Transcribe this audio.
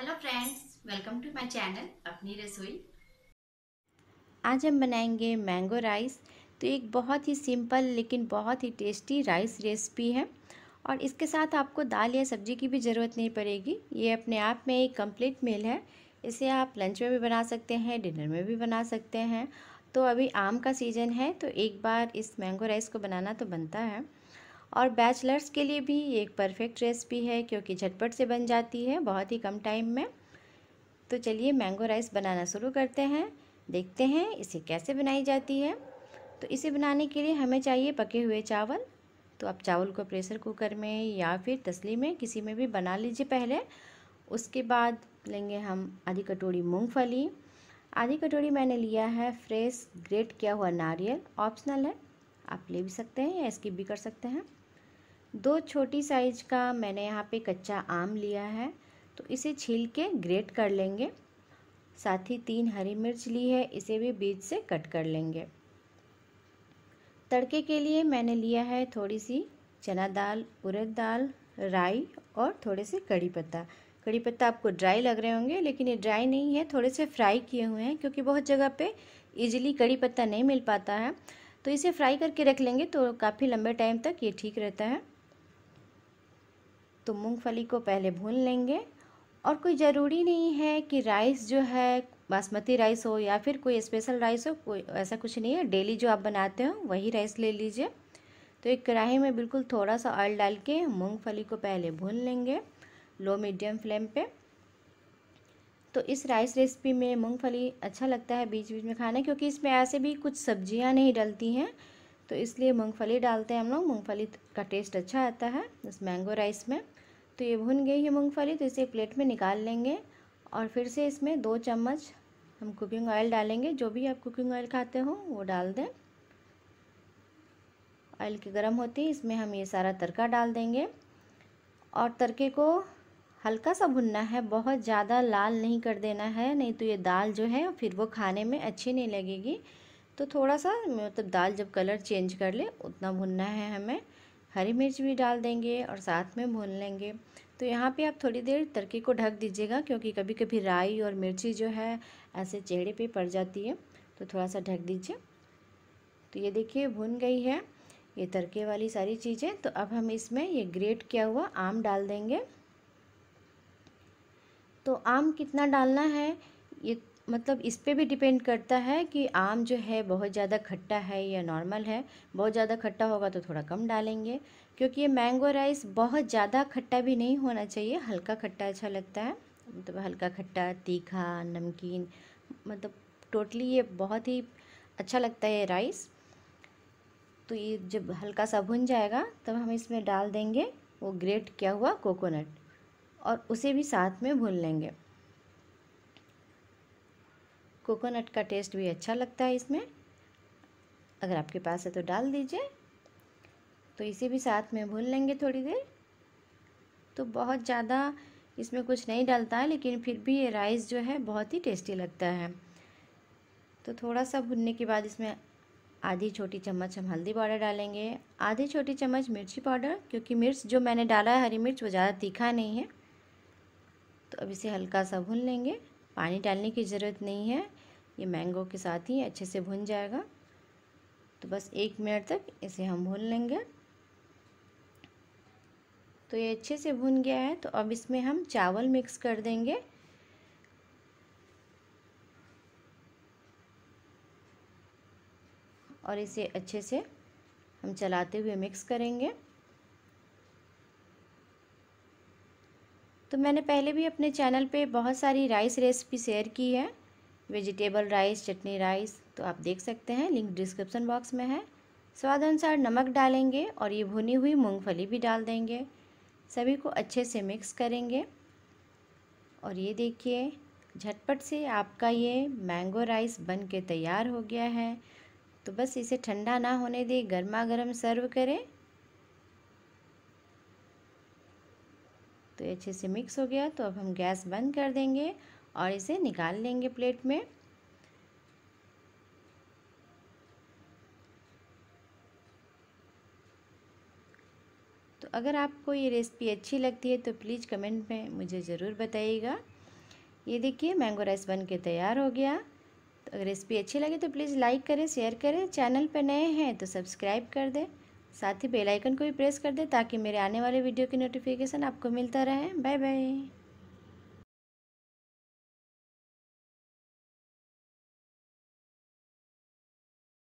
hello friends welcome to my channel अपनी रसोई आज हम बनाएंगे मैंगो राइस तो एक बहुत ही सिंपल लेकिन बहुत ही टेस्टी राइस रेसिपी है और इसके साथ आपको दाल या सब्जी की भी ज़रूरत नहीं पड़ेगी ये अपने आप में एक कंप्लीट मील है इसे आप लंच में भी बना सकते हैं डिनर में भी बना सकते हैं तो अभी आम का सीज़न है तो एक बार इस मैंगो राइस को बनाना तो बनता है और बैचलर्स के लिए भी ये एक परफेक्ट रेसिपी है क्योंकि झटपट से बन जाती है बहुत ही कम टाइम में तो चलिए मैंगो राइस बनाना शुरू करते हैं देखते हैं इसे कैसे बनाई जाती है तो इसे बनाने के लिए हमें चाहिए पके हुए चावल तो आप चावल को प्रेशर कुकर में या फिर तसली में किसी में भी बना लीजिए पहले उसके बाद लेंगे हम आधी कटोरी मूंगफली आधी कटोरी मैंने लिया है फ्रेश ग्रेट किया हुआ नारियल ऑप्शनल है आप ले भी सकते हैं या स्किप भी कर सकते हैं दो छोटी साइज का मैंने यहाँ पे कच्चा आम लिया है तो इसे छील के ग्रेट कर लेंगे साथ ही तीन हरी मिर्च ली है इसे भी बीज से कट कर लेंगे तड़के के लिए मैंने लिया है थोड़ी सी चना दाल उड़द दाल राई और थोड़े से कड़ी पत्ता कड़ी पत्ता आपको ड्राई लग रहे होंगे लेकिन ये ड्राई नहीं है थोड़े से फ्राई किए हुए हैं क्योंकि बहुत जगह पे इजीली कड़ी पत्ता नहीं मिल पाता है तो इसे फ्राई करके रख लेंगे तो काफ़ी लंबे टाइम तक ये ठीक रहता है तो मूंगफली को पहले भून लेंगे और कोई ज़रूरी नहीं है कि राइस जो है बासमती राइस हो या फिर कोई स्पेशल राइस हो कोई ऐसा कुछ नहीं है डेली जो आप बनाते हो वही राइस ले लीजिए तो एक कढ़ाई में बिल्कुल थोड़ा सा ऑयल डाल के मूँगफली को पहले भून लेंगे लो मीडियम फ्लेम पर तो इस राइस रेसिपी में मूंगफली अच्छा लगता है बीच बीच में खाना क्योंकि इसमें ऐसे भी कुछ सब्जियां नहीं डलती हैं तो इसलिए मूँगफली डालते हैं हम लोग मूँगफली का टेस्ट अच्छा आता है इस मैंगो राइस में तो ये भुन गई है मूँगफली तो इसे प्लेट में निकाल लेंगे और फिर से इसमें दो चम्मच हम कुकिंग ऑयल डालेंगे जो भी आप कुकिंग ऑयल खाते हो वो डाल दें ऑयल की गर्म होती है इसमें हम ये सारा तड़का डाल देंगे और तड़के को हल्का सा भुनना है बहुत ज़्यादा लाल नहीं कर देना है नहीं तो ये दाल जो है फिर वो खाने में अच्छी नहीं लगेगी तो थोड़ा सा मतलब दाल जब कलर चेंज कर ले उतना भुनना है हमें हरी मिर्च भी डाल देंगे और साथ में भून लेंगे तो यहाँ पे आप थोड़ी देर तड़के को ढक दीजिएगा क्योंकि कभी कभी राई और मिर्ची जो है ऐसे चेहरे पे पड़ जाती है तो थोड़ा सा ढक दीजिए तो ये देखिए भुन गई है ये तड़के वाली सारी चीज़ें तो अब हम इसमें ये ग्रेट किया हुआ आम डाल देंगे तो आम कितना डालना है ये मतलब इस पर भी डिपेंड करता है कि आम जो है बहुत ज़्यादा खट्टा है या नॉर्मल है बहुत ज़्यादा खट्टा होगा तो थोड़ा कम डालेंगे क्योंकि ये मैंगो राइस बहुत ज़्यादा खट्टा भी नहीं होना चाहिए हल्का खट्टा अच्छा लगता है मतलब हल्का खट्टा तीखा नमकीन मतलब टोटली ये बहुत ही अच्छा लगता है राइस तो ये जब हल्का सा भुन जाएगा तब हम इसमें डाल देंगे वो ग्रेट किया हुआ कोकोनट और उसे भी साथ में भून लेंगे कोकोनट का टेस्ट भी अच्छा लगता है इसमें अगर आपके पास है तो डाल दीजिए तो इसे भी साथ में भून लेंगे थोड़ी देर तो बहुत ज़्यादा इसमें कुछ नहीं डालता है लेकिन फिर भी ये राइस जो है बहुत ही टेस्टी लगता है तो थोड़ा सा भुनने के बाद इसमें आधी छोटी चम्मच हम हल्दी पाउडर डालेंगे आधी छोटी चम्मच मिर्ची पाउडर क्योंकि मिर्च जो मैंने डाला है हरी मिर्च वो ज़्यादा तीखा नहीं है तो अब इसे हल्का सा भून लेंगे पानी डालने की ज़रूरत नहीं है ये मैंगो के साथ ही अच्छे से भुन जाएगा तो बस एक मिनट तक इसे हम भून लेंगे तो ये अच्छे से भुन गया है तो अब इसमें हम चावल मिक्स कर देंगे और इसे अच्छे से हम चलाते हुए मिक्स करेंगे तो मैंने पहले भी अपने चैनल पे बहुत सारी राइस रेसिपी शेयर की है वेजिटेबल राइस चटनी राइस तो आप देख सकते हैं लिंक डिस्क्रिप्सन बॉक्स में है स्वाद अनुसार नमक डालेंगे और ये भुनी हुई मूंगफली भी डाल देंगे सभी को अच्छे से मिक्स करेंगे और ये देखिए झटपट से आपका ये मैंगो राइस बन के तैयार हो गया है तो बस इसे ठंडा ना होने दें गर्मा गर्म सर्व करें तो अच्छे से मिक्स हो गया तो अब हम गैस बंद कर देंगे और इसे निकाल लेंगे प्लेट में तो अगर आपको ये रेसिपी अच्छी लगती है तो प्लीज़ कमेंट में मुझे ज़रूर बताइएगा ये देखिए मैंगो राइस बन के तैयार हो गया तो अगर रेसिपी अच्छी लगे तो प्लीज़ लाइक करें शेयर करें चैनल पर नए हैं तो सब्सक्राइब कर दें साथ ही बेल आइकन को भी प्रेस कर दें ताकि मेरे आने वाले वीडियो की नोटिफिकेशन आपको मिलता रहे बाय बाय